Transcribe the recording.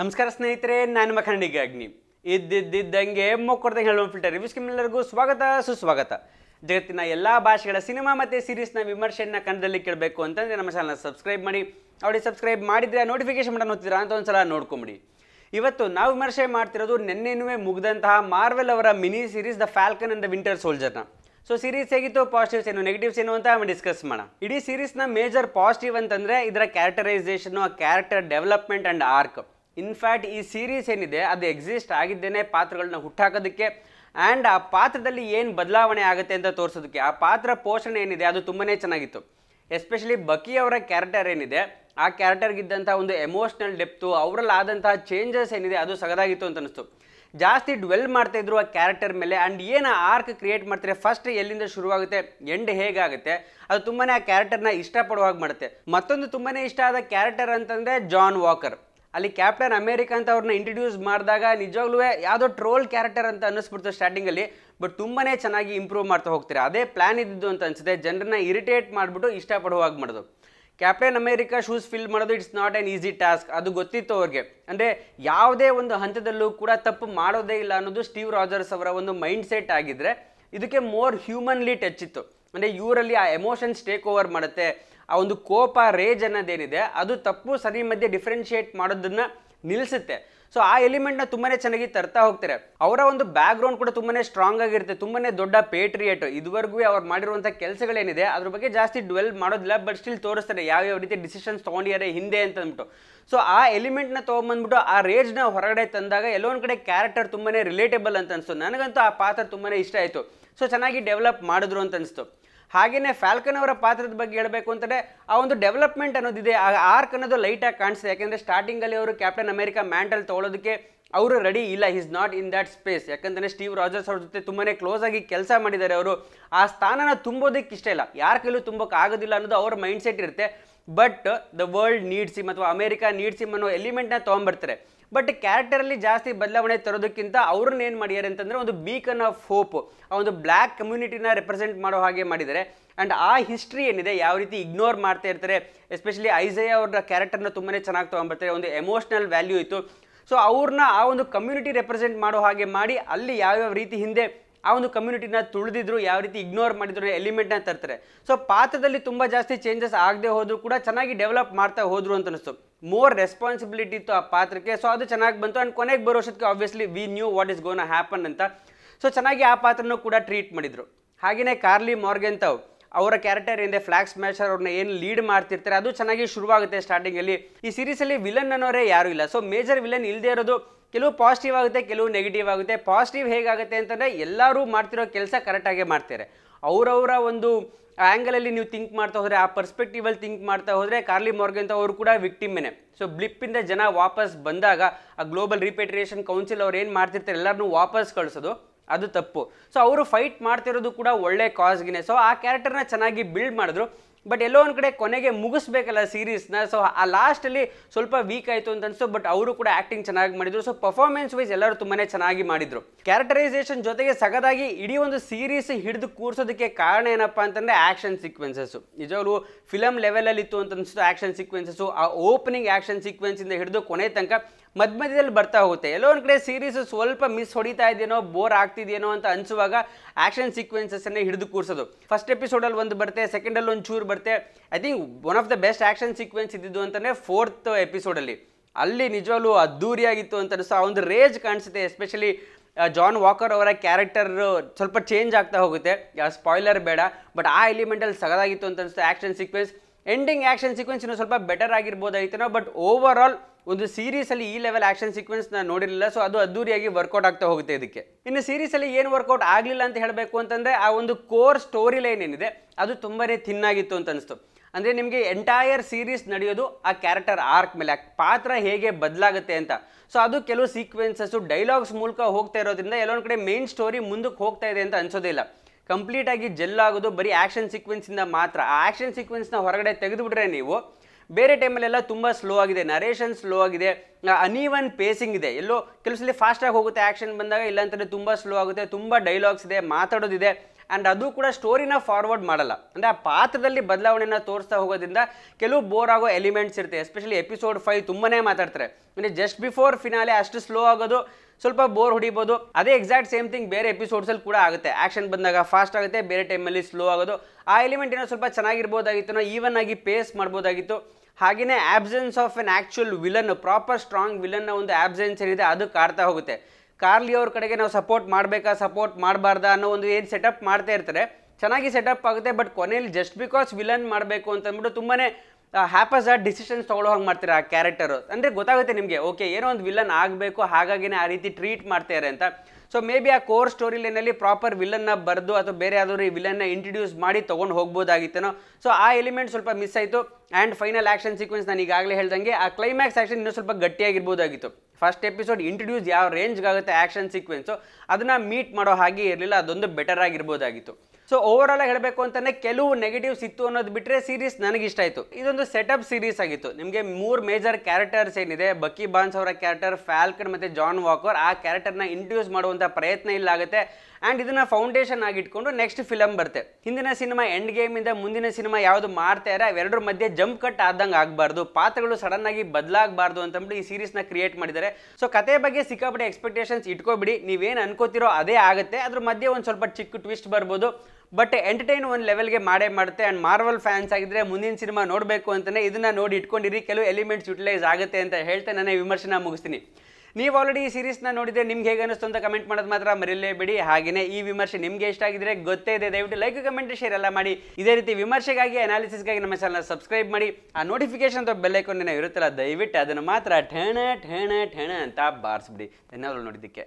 ನಮಸ್ಕಾರ ಸ್ನೇಹಿತರೆ ನಾನು ಮಖಂಡಿಗೆ ಅಗ್ನಿ ಇದ್ದಿದ್ದಂಗೆ ಮೊಕ್ಕೊಡ್ದಂಗೆ ಹೇಳುವ ಫಿಲ್ಟರ್ ಎಲ್ಲರಿಗೂ ಸ್ವಾಗತ ಸುಸ್ವಾಗತ ಜಗತ್ತಿನ ಎಲ್ಲ ಭಾಷೆಗಳ ಸಿನಿಮಾ ಮತ್ತು ಸೀರೀಸ್ನ ವಿಮರ್ಶೆಯನ್ನು ಕನ್ನಡದಲ್ಲಿ ಕೇಳಬೇಕು ಅಂತಂದರೆ ನಮ್ಮ ಚಾನಲ್ನ ಸಬ್ಸ್ಕ್ರೈಬ್ ಮಾಡಿ ಅವ್ರಿಗೆ ಸಬ್ಸ್ಕ್ರೈಬ್ ಮಾಡಿದರೆ ನೋಟಿಫಿಕೇಶನ್ ಮಾಡೋಣ ಹೋಗ್ತೀರಾ ಅಂತ ಒಂದು ಸಲ ನೋಡ್ಕೊಂಬಿಡಿ ಇವತ್ತು ನಾವು ವಿಮರ್ಶೆ ಮಾಡ್ತಿರೋದು ನೆನ್ನೆನೂ ಮುಗಿದಂತಹ ಮಾರ್ವೆಲ್ ಅವರ mini series the Falcon and the Winter ಸೋಲ್ಜರ್ನ ಸೊ ಸೀರೀಸ್ ಹೇಗಿತ್ತು ಪಾಸಿಟಿವ್ಸ್ ಏನು ನೆಗೆಟಿವ್ಸ್ ಏನು ಅಂತ ನಾವು ಡಿಸ್ಕಸ್ ಮಾಡೋಣ ಇಡೀ ಸೀರೀಸ್ನ ಮೇಜರ್ ಪಾಸಿಟಿವ್ ಅಂತಂದರೆ ಇದರ ಕ್ಯಾರೆಕ್ಟರೈಸೇಷನು ಆ character development and arc in fact ಈ ಸೀರೀಸ್ ಏನಿದೆ ಅದು ಎಕ್ಸಿಸ್ಟ್ ಆಗಿದ್ದೇನೆ ಪಾತ್ರಗಳನ್ನ ಹುಟ್ಟಾಕೋದಕ್ಕೆ ಆ್ಯಂಡ್ ಆ ಪಾತ್ರದಲ್ಲಿ ಏನು ಬದಲಾವಣೆ ಆಗುತ್ತೆ ಅಂತ ತೋರಿಸೋದಕ್ಕೆ ಆ ಪಾತ್ರ ಪೋಷಣೆ ಏನಿದೆ ಅದು ತುಂಬಾ ಚೆನ್ನಾಗಿತ್ತು ಎಸ್ಪೆಷಲಿ ಬಕಿ ಅವರ ಕ್ಯಾರೆಕ್ಟರ್ ಏನಿದೆ ಆ ಕ್ಯಾರೆಕ್ಟರ್ಗಿದ್ದಂಥ ಒಂದು ಎಮೋಷ್ನಲ್ ಡೆಪ್ತು ಅವರಲ್ಲಿ ಆದಂತಹ ಚೇಂಜಸ್ ಏನಿದೆ ಅದು ಸಗದಾಗಿತ್ತು ಅಂತ ಅನಿಸ್ತು ಜಾಸ್ತಿ ಡ್ವೆಲ್ ಇದ್ರು ಆ ಕ್ಯಾರೆಕ್ಟರ್ ಮೇಲೆ ಆ್ಯಂಡ್ ಏನು ಆರ್ಕ್ ಕ್ರಿಯೇಟ್ ಮಾಡ್ತಾರೆ ಫಸ್ಟ್ ಎಲ್ಲಿಂದ ಶುರುವಾಗುತ್ತೆ ಎಂಡ್ ಹೇಗಾಗುತ್ತೆ ಅದು ತುಂಬಾ ಆ ಕ್ಯಾರೆಕ್ಟರ್ನ ಇಷ್ಟಪಡುವಾಗ ಮಾಡುತ್ತೆ ಮತ್ತೊಂದು ತುಂಬಾ ಇಷ್ಟ ಆದ ಕ್ಯಾರೆಕ್ಟರ್ ಅಂತಂದರೆ ಜಾನ್ ವಾಕರ್ ಅಲ್ಲಿ ಕ್ಯಾಪ್ಟನ್ ಅಮೇರಿಕಾ ಅಂತ ಅವ್ರನ್ನ ಇಂಟ್ರಡ್ಯೂಸ್ ಮಾಡಿದಾಗ ನಿಜವಾಗ್ಲೂ ಯಾವುದೋ ಟ್ರೋಲ್ ಕ್ಯಾರೆಕ್ಟರ್ ಅಂತ ಅನ್ನಿಸ್ಬಿಡ್ತು ಸ್ಟಾರ್ಟಿಂಗಲ್ಲಿ ಬಟ್ ತುಂಬಾ ಚೆನ್ನಾಗಿ ಇಂಪ್ರೂವ್ ಮಾಡ್ತಾ ಹೋಗ್ತಾರೆ ಅದೇ ಪ್ಲ್ಯಾನ್ ಇದ್ದಿದ್ದು ಅಂತ ಅನಿಸುತ್ತೆ ಜನರನ್ನ ಇರಿಟೇಟ್ ಮಾಡಿಬಿಟ್ಟು ಇಷ್ಟಪಡುವ ಹಾಗೆ ಮಾಡೋದು ಕ್ಯಾಪ್ಟನ್ ಅಮೇರಿಕಾ ಶೂಸ್ ಫಿಲ್ ಮಾಡೋದು it's not an easy task ಅದು ಗೊತ್ತಿತ್ತು ಅವ್ರಿಗೆ ಅಂದರೆ ಯಾವುದೇ ಒಂದು ಹಂತದಲ್ಲೂ ಕೂಡ ತಪ್ಪು ಮಾಡೋದೇ ಇಲ್ಲ ಅನ್ನೋದು ಸ್ಟೀವ್ ರಾಜರ್ಸ್ ಅವರ ಒಂದು ಮೈಂಡ್ ಸೆಟ್ ಆಗಿದ್ರೆ ಇದಕ್ಕೆ ಮೋರ್ ಹ್ಯೂಮನ್ಲಿ ಟಚ್ ಇತ್ತು ಅಂದರೆ ಇವರಲ್ಲಿ ಆ ಎಮೋಷನ್ಸ್ ಟೇಕ್ ಓವರ್ ಮಾಡುತ್ತೆ ಆ ಒಂದು ಕೋಪ ರೇಜ್ ಅನ್ನೋದೇನಿದೆ ಅದು ತಪ್ಪು ಸರಿ ಮಧ್ಯೆ ಡಿಫ್ರೆನ್ಷಿಯೇಟ್ ಮಾಡೋದನ್ನ ನಿಲ್ಲಿಸುತ್ತೆ ಸೊ ಆ ಎಲಿಮೆಂಟ್ನ ತುಂಬನೇ ಚೆನ್ನಾಗಿ ತರ್ತಾ ಹೋಗ್ತಾರೆ ಅವರ ಒಂದು ಬ್ಯಾಕ್ಗ್ರೌಂಡ್ ಕೂಡ ತುಂಬಾ ಸ್ಟ್ರಾಂಗ್ ಆಗಿರುತ್ತೆ ತುಂಬಾ ದೊಡ್ಡ ಪೇಟ್ರಿಯೇಟ್ ಇದುವರೆಗೂ ಅವ್ರು ಮಾಡಿರುವಂಥ ಕೆಲಸಗಳೇನಿದೆ ಅದ್ರ ಬಗ್ಗೆ ಜಾಸ್ತಿ ಡ್ವೆಲ್ ಮಾಡೋದಿಲ್ಲ ಬಟ್ ಸ್ಟಿಲ್ ತೋರಿಸ್ತಾರೆ ಯಾವ್ಯಾವ ರೀತಿ ಡಿಸಿಷನ್ಸ್ ತೊಗೊಂಡಿದ್ದಾರೆ ಹಿಂದೆ ಅಂತ ಅಂದ್ಬಿಟ್ಟು ಸೊ ಆ ಎಲಿಮೆಂಟ್ನ ತೊಗೊಂಬಂದ್ಬಿಟ್ಟು ಆ ರೇಜ್ನ ಹೊರಗಡೆ ತಂದಾಗ ಎಲ್ಲೋ ಕಡೆ ಕ್ಯಾರೆಕ್ಟರ್ ತುಂಬನೇ ರಿಲೇಟೇಬಲ್ ಅಂತ ಅನಿಸ್ತು ನನಗಂತೂ ಆ ಪಾತ್ರ ತುಂಬಾ ಇಷ್ಟ ಆಯಿತು ಸೊ ಚೆನ್ನಾಗಿ ಡೆವಲಪ್ ಮಾಡಿದ್ರು ಅಂತ ಅನಿಸ್ತು ಹಾಗೆಯೇ ಫ್ಯಾಲ್ಕನ್ ಅವರ ಪಾತ್ರದ ಬಗ್ಗೆ ಹೇಳಬೇಕು ಅಂತಂದರೆ ಆ ಒಂದು ಡೆವಲಪ್ಮೆಂಟ್ ಅನ್ನೋದಿದೆ ಆ ಆರ್ಕ್ ಅನ್ನೋದು ಲೈಟಾಗಿ ಕಾಣಿಸ್ತದೆ ಯಾಕೆಂದರೆ ಸ್ಟಾರ್ಟಿಂಗಲ್ಲಿ ಅವರು ಕ್ಯಾಪ್ಟನ್ ಅಮೆರಿಕಾ ಮ್ಯಾಂಟಲ್ ತೊಗೊಳೋದಕ್ಕೆ ಅವರು ರೆಡಿ ಇಲ್ಲ is not in that space ಯಾಕಂದರೆ ಸ್ಟೀವ್ ರಾಜರ್ಸ್ ಅವ್ರ ಜೊತೆ ತುಂಬಾ ಕ್ಲೋಸ್ ಆಗಿ ಕೆಲಸ ಮಾಡಿದ್ದಾರೆ ಅವರು ಆ ಸ್ಥಾನನ ತುಂಬೋದಕ್ಕೆ ಇಷ್ಟ ಇಲ್ಲ ಯಾರ ಕೈಲೂ ತುಂಬೋಕೆ ಆಗೋದಿಲ್ಲ ಅನ್ನೋದು ಅವ್ರ ಮೈಂಡ್ ಸೆಟ್ ಇರುತ್ತೆ but the world needs him ಅಥವಾ ಅಮೆರಿಕಾ ನೀಡ್ಸ್ ಇಮ್ ಅನ್ನೋ ಎಲಿಮೆಂಟ್ನ ತೊಗೊಂಬರ್ತಾರೆ ಬಟ್ ಕ್ಯಾರೆಕ್ಟರಲ್ಲಿ ಜಾಸ್ತಿ ಬದಲಾವಣೆ ತರೋದಕ್ಕಿಂತ ಅವ್ರನ್ನ ಏನು ಮಾಡಿದ್ದಾರೆ ಅಂತಂದರೆ ಒಂದು ಬೀಕನ್ ಆಫ್ ಹೋಪ್ ಆ ಒಂದು ಬ್ಲ್ಯಾಕ್ ಕಮ್ಯುನಿಟಿನ ರೆಪ್ರೆಸೆಂಟ್ ಮಾಡೋ ಹಾಗೆ ಮಾಡಿದ್ದಾರೆ ಆ್ಯಂಡ್ ಆ ಹಿಸ್ಟ್ರಿ ಏನಿದೆ ಯಾವ ರೀತಿ ಇಗ್ನೋರ್ ಮಾಡ್ತಾ ಇರ್ತಾರೆ ಎಸ್ಪೆಷಲಿ ಐಜಯ ಅವ್ರ ಕ್ಯಾರೆಕ್ಟರ್ನ ತುಂಬನೇ ಚೆನ್ನಾಗಿ ತೊಗೊಂಬರ್ತಾರೆ ಒಂದು ಎಮೋಷ್ನಲ್ ವ್ಯಾಲ್ಯೂ ಇತ್ತು ಸೊ ಅವ್ರನ್ನ ಆ ಒಂದು ಕಮ್ಯುನಿಟಿ ರೆಪ್ರೆಸೆಂಟ್ ಮಾಡೋ ಹಾಗೆ ಮಾಡಿ ಅಲ್ಲಿ ಯಾವ್ಯಾವ ರೀತಿ ಹಿಂದೆ ಆ ಒಂದು ಕಮ್ಯುನಿಟಿನ ತುಳಿದಿದ್ರು ಯಾವ ರೀತಿ ಇಗ್ನೋರ್ ಮಾಡಿದ್ರು ಎಲಿಮೆಂಟ್ನ ತರ್ತಾರೆ ಸೊ ಪಾತ್ರದಲ್ಲಿ ತುಂಬ ಜಾಸ್ತಿ ಚೇಂಜಸ್ ಆಗದೆ ಹೋದರೂ ಕೂಡ ಚೆನ್ನಾಗಿ ಡೆವಲಪ್ ಮಾಡ್ತಾ ಹೋದ್ರು ಅಂತ ಅನಿಸ್ತು ಮೋರ್ ರೆಸ್ಪಾನ್ಸಿಬಿಲಿಟಿ ಇತ್ತು ಆ ಪಾತ್ರಕ್ಕೆ ಸೊ ಅದು ಚೆನ್ನಾಗಿ ಬಂತು ಆ್ಯಂಡ್ ಕೊನೆಗೆ ಬರೋಷ್ಟಕ್ಕೆ obviously we knew what is gonna happen ಅಂತ ಸೊ ಚೆನ್ನಾಗಿ ಆ ಪಾತ್ರನೂ ಕೂಡ ಟ್ರೀಟ್ ಮಾಡಿದರು ಹಾಗೆಯೇ ಕಾರ್ಲಿ ಮಾರ್ಗೆನ್ ಅವರ ಕ್ಯಾರೆಕ್ಟರ್ ಏನಿದೆ ಫ್ಲಾಗ್ ಸ್ಮ್ಯಾಶರ್ ಅವ್ರನ್ನ ಏನು ಲೀಡ್ ಮಾಡ್ತಿರ್ತಾರೆ ಅದು ಚೆನ್ನಾಗಿ ಶುರುವಾಗುತ್ತೆ ಸ್ಟಾರ್ಟಿಂಗಲ್ಲಿ ಈ ಸೀರೀಸಲ್ಲಿ ವಿಲನ್ ಅನ್ನೋರೇ ಯಾರೂ ಇಲ್ಲ ಸೊ ಮೇಜರ್ ವಿಲನ್ ಇಲ್ಲದೇ ಇರೋದು ಕೆಲವು ಪಾಸಿಟಿವ್ ಆಗುತ್ತೆ ಕೆಲವು ನೆಗೆಟಿವ್ ಆಗುತ್ತೆ ಪಾಸಿಟಿವ್ ಹೇಗಾಗುತ್ತೆ ಅಂತಂದರೆ ಎಲ್ಲರೂ ಮಾಡ್ತಿರೋ ಕೆಲಸ ಕರೆಕ್ಟಾಗೇ ಮಾಡ್ತಾರೆ ಅವರವರ ಒಂದು ಆ್ಯಂಗಲಲ್ಲಿ ನೀವು ಥಿಂಕ್ ಮಾಡ್ತಾ ಹೋದರೆ ಆ ಪರ್ಸ್ಪೆಕ್ಟಿವಲ್ಲಿ ಥಿಂಕ್ ಮಾಡ್ತಾ ಹೋದರೆ ಕಾರ್ಲಿ ಅಂತ ಅವರು ಕೂಡ ವಿಕ್ಟಿಮೇನೆ ಸೊ ಬ್ಲಿಪ್ಪಿಂದ ಜನ ವಾಪಸ್ ಬಂದಾಗ ಆ ಗ್ಲೋಬಲ್ ರಿಪೇಟ್ರಿಯೇಷನ್ ಕೌನ್ಸಿಲ್ ಅವ್ರು ಏನು ಮಾಡ್ತಿರ್ತಾರೆ ಎಲ್ಲರನ್ನೂ ವಾಪಸ್ ಕಳಿಸೋದು ಅದು ತಪ್ಪು ಸೊ ಅವರು ಫೈಟ್ ಮಾಡ್ತಿರೋದು ಕೂಡ ಒಳ್ಳೆ ಕಾಸ್ಗಿನೇ ಸೊ ಆ ಕ್ಯಾರೆಕ್ಟರ್ನ ಚೆನ್ನಾಗಿ ಬಿಲ್ಡ್ ಮಾಡಿದ್ರು ಬಟ್ ಎಲ್ಲೋ ಒಂದು ಕಡೆ ಕೊನೆಗೆ ಮುಗಿಸ್ಬೇಕಲ್ಲ ಸೀರೀಸ್ನ ಸೊ ಆ ಲಾಸ್ಟಲ್ಲಿ ಸ್ವಲ್ಪ ವೀಕ್ ಆಯಿತು ಅಂತ ಅನಿಸ್ತು ಬಟ್ ಅವರು ಕೂಡ ಆ್ಯಕ್ಟಿಂಗ್ ಚೆನ್ನಾಗಿ ಮಾಡಿದರು ಸೊ ಪರ್ಫಾರ್ಮೆನ್ಸ್ ವೈಸ್ ಎಲ್ಲರೂ ತುಂಬಾ ಚೆನ್ನಾಗಿ ಮಾಡಿದರು ಕ್ಯಾರೆಕ್ಟರೈಸೇಷನ್ ಜೊತೆಗೆ ಸಗದಾಗಿ ಇಡೀ ಒಂದು ಸೀರೀಸ್ ಹಿಡಿದು ಕೂರಿಸೋದಕ್ಕೆ ಕಾರಣ ಏನಪ್ಪ ಅಂತಂದರೆ ಆ್ಯಕ್ಷನ್ ಸೀಕ್ವೆನ್ಸಸ್ಸು ನಿಜವಾಗ್ಲೂ ಫಿಲಮ್ ಲೆವೆಲಲ್ಲಿ ಇತ್ತು ಅಂತ ಅನಿಸ್ತು ಆ್ಯಕ್ಷನ್ ಸೀಕ್ವೆನ್ಸಸ್ಸು ಆ ಓಪನಿಂಗ್ ಆ್ಯಕ್ಷನ್ ಸೀಕ್ವೆನ್ಸಿಂದ ಹಿಡಿದು ಕೊನೆ ತನಕ ಮಧ್ಯ ಮಧ್ಯದಲ್ಲಿ ಬರ್ತಾ ಹೋಗುತ್ತೆ ಎಲ್ಲೋ ಒಂದು ಕಡೆ ಸೀರೀಸ್ ಸ್ವಲ್ಪ ಮಿಸ್ ಹೊಡಿತಾ ಇದೆಯೋ ಬೋರ್ ಆಗ್ತಿದೆಯೇನೋ ಅಂತ ಅನಿಸುವಾಗ ಆ್ಯಕ್ಷನ್ ಸೀಕ್ವೆನ್ಸಸ್ಸನ್ನೇ ಹಿಡಿದು ಕೂರಿಸೋದು ಫಸ್ಟ್ ಎಪಿಸೋಡಲ್ಲಿ ಒಂದು ಬರುತ್ತೆ ಸೆಕೆಂಡಲ್ಲಿ ಒಂದು ಚೂರು ಬರುತ್ತೆ I think one of the best action sequence ಇದ್ದಿದ್ದು ಅಂತಲೇ ಫೋರ್ತ್ ಎಪಿಸೋಡಲ್ಲಿ ಅಲ್ಲಿ ನಿಜವಾಗ್ಲೂ ಅದ್ದೂರಿಯಾಗಿತ್ತು ಅಂತ ಅನಿಸ್ತು ಆ ಒಂದು ರೇಜ್ ಕಾಣಿಸುತ್ತೆ ಎಸ್ಪೆಷಲಿ ಜಾನ್ ವಾಕರ್ ಅವರ ಕ್ಯಾರೆಕ್ಟರ್ ಸ್ವಲ್ಪ ಚೇಂಜ್ ಆಗ್ತಾ ಹೋಗುತ್ತೆ ಸ್ಪಾಯ್ಲರ್ ಬೇಡ ಬಟ್ ಆ ಎಲಿಮೆಂಟಲ್ಲಿ ಸಗದಾಗಿತ್ತು ಅಂತ ಅನಿಸ್ತು action sequence ending action sequence ಇನ್ನೂ ಸ್ವಲ್ಪ ಬೆಟರ್ ಆಗಿರ್ಬೋದಾಗಿತ್ತೇನೋ ಬಟ್ ಓವರ್ ಆಲ್ ಒಂದು ಸೀರೀಸಲ್ಲಿ ಈ ಲೆವೆಲ್ ಆ್ಯಕ್ಷನ್ ಸೀಕ್ವೆನ್ಸ್ನ ನೋಡಿರಲಿಲ್ಲ ಸೊ ಅದು ಅದ್ದೂರಿಯಾಗಿ ವರ್ಕೌಟ್ ಆಗ್ತಾ ಹೋಗುತ್ತೆ ಇದಕ್ಕೆ ಇನ್ನು ಸೀರೀಸಲ್ಲಿ ಏನು ವರ್ಕೌಟ್ ಆಗಲಿಲ್ಲ ಅಂತ ಹೇಳಬೇಕು ಅಂತಂದರೆ ಆ ಒಂದು ಕೋರ್ ಸ್ಟೋರಿ ಲೈನ್ ಏನಿದೆ ಅದು ತುಂಬನೇ ಥಿನ್ ಆಗಿತ್ತು ಅಂತ ಅನಿಸ್ತು ಅಂದರೆ ನಿಮಗೆ ಎಂಟೈರ್ ಸೀರೀಸ್ ನಡೆಯೋದು ಆ ಕ್ಯಾರೆಕ್ಟರ್ ಆರ್ಕ್ ಮೇಲೆ ಪಾತ್ರ ಹೇಗೆ ಬದಲಾಗುತ್ತೆ ಅಂತ ಸೊ ಅದು ಕೆಲವು ಸೀಕ್ವೆನ್ಸಸ್ಸು ಡೈಲಾಗ್ಸ್ ಮೂಲಕ ಹೋಗ್ತಾ ಇರೋದ್ರಿಂದ ಎಲ್ಲೊಂದು ಕಡೆ ಮೇನ್ ಸ್ಟೋರಿ ಮುಂದಕ್ಕೆ ಹೋಗ್ತಾ ಇದೆ ಅಂತ ಅನ್ಸೋದಿಲ್ಲ ಕಂಪ್ಲೀಟಾಗಿ ಜೆಲ್ ಆಗೋದು ಬರೀ ಆ್ಯಕ್ಷನ್ ಸೀಕ್ವೆನ್ಸಿಂದ ಮಾತ್ರ ಆ ಆ್ಯಕ್ಷನ್ ಸೀಕ್ವೆನ್ಸ್ನ ಹೊರಗಡೆ ತೆಗೆದುಬಿಟ್ರೆ ನೀವು ಬೇರೆ ಟೈಮಲ್ಲೆಲ್ಲ ತುಂಬ ಸ್ಲೋ ಆಗಿದೆ ನರೇಷನ್ ಸ್ಲೋ ಆಗಿದೆ ಅನಿವನ್ ಪೇಸಿಂಗ್ ಇದೆ ಎಲ್ಲೋ ಕೆಲಸಲ್ಲಿ ಫಾಸ್ಟಾಗಿ ಹೋಗುತ್ತೆ ಆ್ಯಕ್ಷನ್ ಬಂದಾಗ ಇಲ್ಲಾಂತಂದರೆ ತುಂಬ ಸ್ಲೋ ಆಗುತ್ತೆ ತುಂಬ ಡೈಲಾಗ್ಸ್ ಇದೆ ಮಾತಾಡೋದಿದೆ ಆ್ಯಂಡ್ ಅದು ಕೂಡ ಸ್ಟೋರಿನ ಫಾರ್ವರ್ಡ್ ಮಾಡಲ್ಲ ಅಂದರೆ ಆ ಪಾತ್ರದಲ್ಲಿ ಬದಲಾವಣೆನ ತೋರಿಸ್ತಾ ಹೋಗೋದ್ರಿಂದ ಕೆಲವು ಬೋರ್ ಆಗೋ ಎಲಿಮೆಂಟ್ಸ್ ಇರುತ್ತೆ ಎಸ್ಪೆಷಲಿ ಎಪಿಸೋಡ್ ಫೈವ್ ತುಂಬನೇ ಮಾತಾಡ್ತಾರೆ ಅಂದರೆ ಜಸ್ಟ್ ಬಿಫೋರ್ ಫಿನಾಲೆ ಅಷ್ಟು ಸ್ಲೋ ಆಗೋದು ಸ್ವಲ್ಪ ಬೋರ್ ಹೊಡಿಬೋದು ಅದೇ ಎಕ್ಸಾಕ್ಟ್ ಸೇಮ್ ಥಿಂಗ್ ಬೇರೆ ಎಪಿಸೋಡ್ಸಲ್ಲಿ ಕೂಡ ಆಗುತ್ತೆ ಆ್ಯಕ್ಷನ್ ಬಂದಾಗ ಫಾಸ್ಟ್ ಆಗುತ್ತೆ ಬೇರೆ ಟೈಮಲ್ಲಿ ಸ್ಲೋ ಆಗೋದು ಆ ಎಲಿಮೆಂಟ್ ಏನೋ ಸ್ವಲ್ಪ ಚೆನ್ನಾಗಿರ್ಬೋದಾಗಿತ್ತು ಈವನ್ ಆಗಿ ಪೇಸ್ ಮಾಡ್ಬೋದಾಗಿತ್ತು ಹಾಗೆಯೇ absence of an actual villain proper strong ವಿಲನ್ನ ಒಂದು ಆಬ್ಸೆನ್ಸ್ ಏನಿದೆ ಅದು ಕಾಡ್ತಾ ಹೋಗುತ್ತೆ ಕಾರ್ಲಿ ಅವ್ರ ಕಡೆಗೆ ನಾವು ಸಪೋರ್ಟ್ ಮಾಡಬೇಕಾ ಸಪೋರ್ಟ್ ಮಾಡಬಾರ್ದಾ ಅನ್ನೋ ಒಂದು ಏನು ಸೆಟಪ್ ಮಾಡ್ತಾ ಇರ್ತಾರೆ ಚೆನ್ನಾಗಿ ಸೆಟಪ್ ಆಗುತ್ತೆ ಬಟ್ ಕೊನೆಯಲ್ಲಿ ಜಸ್ಟ್ ಬಿಕಾಸ್ ವಿಲನ್ ಮಾಡಬೇಕು ಅಂತಂದ್ಬಿಟ್ಟು ತುಂಬಾ ಹ್ಯಾಪಸ್ ಆ ಡಿಸಿಷನ್ಸ್ ತಗೊಳ್ಳೋ ಹಾಗೆ ಮಾಡ್ತಾರೆ ಆ ಕ್ಯಾರೆಕ್ಟರು ಅಂದರೆ ಗೊತ್ತಾಗುತ್ತೆ ನಿಮಗೆ ಓಕೆ ಏನೋ ಒಂದು ವಿಲನ್ ಆಗಬೇಕು ಹಾಗಾಗಿನೇ ಆ ರೀತಿ ಟ್ರೀಟ್ ಮಾಡ್ತಾರೆ ಅಂತ ಸೊ ಮೇ ಬಿ ಆ ಕೋರ್ ಸ್ಟೋರಿ ಲೈನಲ್ಲಿ ಪ್ರಾಪರ್ ವಿಲನ್ನ ಬರೆದು ಅಥವಾ ಬೇರೆ ಯಾವ್ದಾದ್ರು ಈ ವಿಲನ್ನ ಇಂಟ್ರಡ್ಯೂಸ್ ಮಾಡಿ ತೊಗೊಂಡು ಹೋಗ್ಬೋದಾಗಿತ್ತೇನೋ ಸೊ ಆ ಎಲಿಮೆಂಟ್ ಸ್ವಲ್ಪ ಮಿಸ್ ಆಯಿತು ಆ್ಯಂಡ್ ಫೈನಲ್ ಆ್ಯಕ್ಷನ್ ಸೀಕ್ವೆನ್ಸ್ ನಾನು ಈಗಾಗಲೇ ಹೇಳ್ದಂಗೆ ಆ ಕ್ಲೈಮ್ಯಾಕ್ಸ್ ಆ್ಯಕ್ಷನ್ ಇನ್ನೂ ಸ್ವಲ್ಪ ಗಟ್ಟಿಯಾಗಿರ್ಬೋದಾಗಿತ್ತು ಫಸ್ಟ್ ಎಪಿಸೋಡ್ ಇಂಟ್ರೊಡ್ಯೂಸ್ ಯಾವ ರೇಂಜ್ಗಾಗುತ್ತೆ ಆ್ಯಕ್ಷನ್ ಸೀಕ್ವೆನ್ಸು ಅದನ್ನು ಮೀಟ್ ಮಾಡೋ ಹಾಗೆ ಇರಲಿಲ್ಲ ಅದೊಂದು ಬೆಟರ್ ಆಗಿರ್ಬೋದಾಗಿತ್ತು ಸೊ ಓವರ್ ಆಲ್ ಹೇಳಬೇಕು ಅಂತಲೇ ಕೆಲವು ನೆಗೆಟಿವ್ ಇತ್ತು ಅನ್ನೋದು ಬಿಟ್ಟರೆ ಸೀರೀಸ್ ನನಗೆ ಇಷ್ಟ ಆಯಿತು ಇದೊಂದು ಸೆಟಪ್ ಸೀರೀಸ್ ಆಗಿತ್ತು ನಿಮಗೆ ಮೂರು ಮೇಜರ್ ಕ್ಯಾರೆಕ್ಟರ್ಸ್ ಏನಿದೆ ಬಕ್ಕಿ ಬಾನ್ಸ್ ಅವರ ಕ್ಯಾರೆಕ್ಟರ್ ಫ್ಯಾಲ್ಕನ್ ಮತ್ತು ಜಾನ್ ವಾಕರ್ ಆ ಕ್ಯಾರೆಕ್ಟರ್ನ ಇಂಟ್ರೊಡ್ಯೂಸ್ ಮಾಡುವಂಥ ಪ್ರಯತ್ನ ಇಲ್ಲ ಆಗುತ್ತೆ ಆ್ಯಂಡ್ ಇದನ್ನು ಫೌಂಡೇಶನ್ ಆಗಿಟ್ಕೊಂಡು ನೆಕ್ಸ್ಟ್ ಫಿಲಮ್ ಬರುತ್ತೆ ಹಿಂದಿನ ಸಿನಿಮಾ ಎಂಡ್ ಗೇಮಿಂದ ಮುಂದಿನ ಸಿನಿಮಾ ಯಾವುದು ಮಾಡ್ತಾ ಇರೋ ಅವೆರಡರ ಮಧ್ಯೆ ಜಂಪ್ ಕಟ್ ಆದಂಗೆ ಆಗಬಾರ್ದು ಪಾತ್ರಗಳು ಸಡನ್ ಆಗಿ ಬದಲಾಗಬಾರ್ದು ಅಂತಂದ್ಬಿಟ್ಟು ಈ ಸೀರೀಸ್ನ ಕ್ರಿಯೇಟ್ ಮಾಡಿದ್ದಾರೆ ಸೊ ಕತೆ ಬಗ್ಗೆ ಸಿಕ್ಕಾಪಟ್ಟೆ ಎಕ್ಸ್ಪೆಕ್ಟೇಷನ್ಸ್ ಇಟ್ಕೋಬಿಡಿ ನೀವೇನು ಅನ್ಕೋತಿರೋ ಅದೇ ಆಗುತ್ತೆ ಅದ್ರ ಮಧ್ಯೆ ಒಂದು ಸ್ವಲ್ಪ ಚಿಕ್ಕ ಟ್ವಿಸ್ಟ್ ಬರ್ಬೋದು ಬಟ್ ಎಂಟರ್ಟೈನ್ ಒಂದು ಲೆವೆಲ್ಗೆ ಮಾಡೇ ಮಾಡುತ್ತೆ ಆ್ಯಂಡ್ ಮಾರ್ವಲ್ ಫ್ಯಾನ್ಸ್ ಆಗಿದ್ದರೆ ಮುಂದಿನ ಸಿನಿಮಾ ನೋಡಬೇಕು ಅಂತಲೇ ಇದನ್ನು ನೋಡಿ ಇಟ್ಕೊಂಡಿರಿ ಕೆಲವು ಎಲಿಮೆಂಟ್ಸ್ ಯುಟಿಲೈಸ್ ಆಗುತ್ತೆ ಅಂತ ಹೇಳ್ತಾ ನಾನು ವಿಮರ್ಶನ ಮುಗಿಸ್ತೀನಿ ನೀವು ಆಲ್ರೆಡಿ ಈ ಸೀರೀಸ್ನ ನೋಡಿದರೆ ನಿಮ್ಗೆ ಹೇಗೆ ಅನಿಸ್ತು ಅಂತ ಕಮೆಂಟ್ ಮಾಡೋದು ಮಾತ್ರ ಮರಿಲೇಬೇಡಿ ಹಾಗೆಯೇ ಈ ವಿಮರ್ಶೆ ನಿಮಗೆ ಇಷ್ಟ ಆಗಿದ್ರೆ ಗೊತ್ತೇ ಇದೆ ದಯವಿಟ್ಟು ಲೈಕ್ ಕಮೆಂಟ್ ಶೇರ್ ಎಲ್ಲ ಮಾಡಿ ಇದೇ ರೀತಿ ವಿಮರ್ಶೆಗಾಗಿ ಅನಾಲಿಸಿಸ್ಗಾಗಿ ನಮ್ಮ ಚಾನಲ್ನ ಸಬ್ಸ್ಕ್ರೈಬ್ ಮಾಡಿ ಆ ನೋಟಿಫಿಕೇಶನ್ ಅಥವಾ ಬೆಲ್ಲೈಕೋನ್ ಇರುತ್ತಲ್ಲ ದಯವಿಟ್ಟು ಅದನ್ನು ಮಾತ್ರ ಠೇಣ ಠೇಣ ಠೇಣ ಅಂತ ಬಾರಿಸ್ಬಿಡಿ ಧನ್ಯವಾದಗಳು ನೋಡಿದ್ದಕ್ಕೆ